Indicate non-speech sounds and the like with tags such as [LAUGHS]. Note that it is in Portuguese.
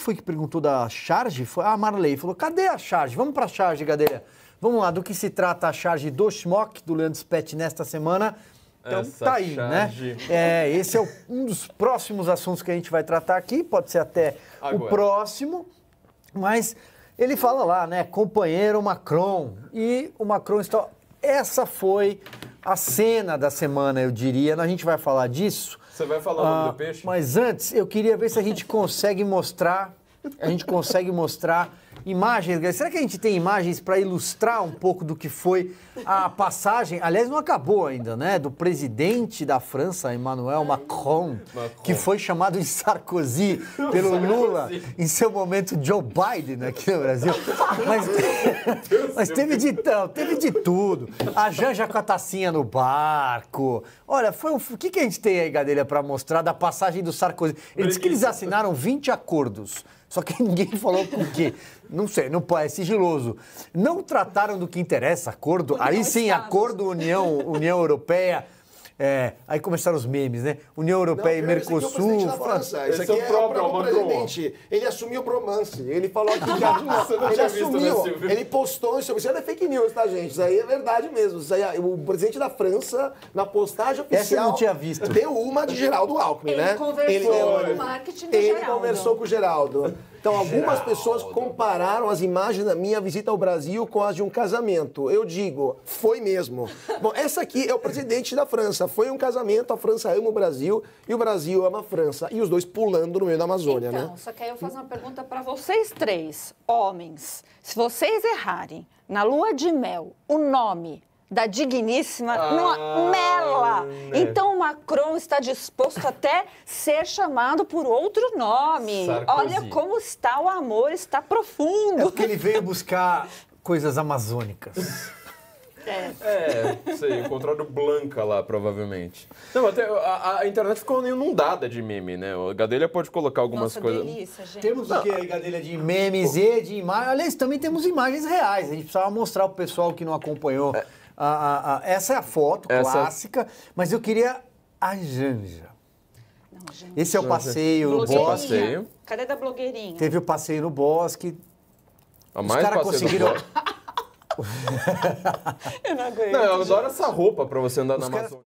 que foi que perguntou da charge? Foi ah, a ah, Marley. Falou, cadê a charge? Vamos para a charge, gadeira. Vamos lá, do que se trata a charge do Schmock, do Leandro Spett, nesta semana. Então Essa tá aí, né? charge. né? É, esse é o, um dos próximos assuntos que a gente vai tratar aqui, pode ser até Agora. o próximo, mas ele fala lá, né? Companheiro Macron. E o Macron está. Essa foi a cena da semana, eu diria. Né? A gente vai falar disso você vai falar o nome ah, do peixe? Mas antes, eu queria ver se a gente [LAUGHS] consegue mostrar a gente consegue mostrar imagens. Será que a gente tem imagens para ilustrar um pouco do que foi a passagem? Aliás, não acabou ainda, né? Do presidente da França, Emmanuel Macron, Macron. que foi chamado de Sarkozy pelo Lula em seu momento Joe Biden aqui no Brasil. Mas, mas teve de teve de tudo. A Janja com a tacinha no barco. Olha, foi um, o que, que a gente tem aí, Gadelha, para mostrar da passagem do Sarkozy? Ele disse que eles assinaram 20 acordos. Só que [LAUGHS] ninguém falou por quê. Não sei, não é sigiloso. Não trataram do que interessa, acordo. União aí sim, Estados. acordo União, União Europeia. É, aí começaram os memes, né? União Europeia não, e Mercosul. aqui É o presidente da França. Esse, aqui é o é próprio, é presidente. Ele assumiu o bromance. Ele falou que já, [LAUGHS] ele assumiu. ele postou isso. Isso é fake news, tá, gente? Isso aí é verdade mesmo. Isso aí é, o presidente da França, na postagem oficial. Essa eu não tinha visto. Deu uma de Geraldo Alckmin, ele né? Conversou ele conversou com é o marketing do ele Geraldo. Ele conversou com o Geraldo. Então, algumas pessoas compararam as imagens da minha visita ao Brasil com as de um casamento. Eu digo, foi mesmo. Bom, essa aqui é o presidente da França. Foi um casamento, a França ama o Brasil e o Brasil ama a França. E os dois pulando no meio da Amazônia, então, né? Então, só que aí eu faço uma pergunta para vocês três, homens. Se vocês errarem na lua de mel o nome da digníssima ah, Mela. Né? Então, o Macron está disposto até ser chamado por outro nome. Sarkozy. Olha como está o amor, está profundo. É porque ele veio buscar coisas amazônicas. É. é, sei, encontraram Blanca lá, provavelmente. Não, até a, a, internet ficou inundada de meme, né? A Gadelha pode colocar algumas Nossa, coisas. Delícia, gente. Temos Não. o que, Gadelha, de memes e de imagens. Aliás, também temos imagens reais. A gente precisava mostrar pro pessoal que não acompanhou. É a, a, a, essa é a foto essa... É clássica, mas eu queria a Janja. Esse é o passeio no bosque. Cadê da blogueirinha? Teve o passeio no bosque. A mais Os caras conseguiram. [LAUGHS] eu não aguento. Não, eu adoro essa roupa pra você andar Os na cara... Amazônia.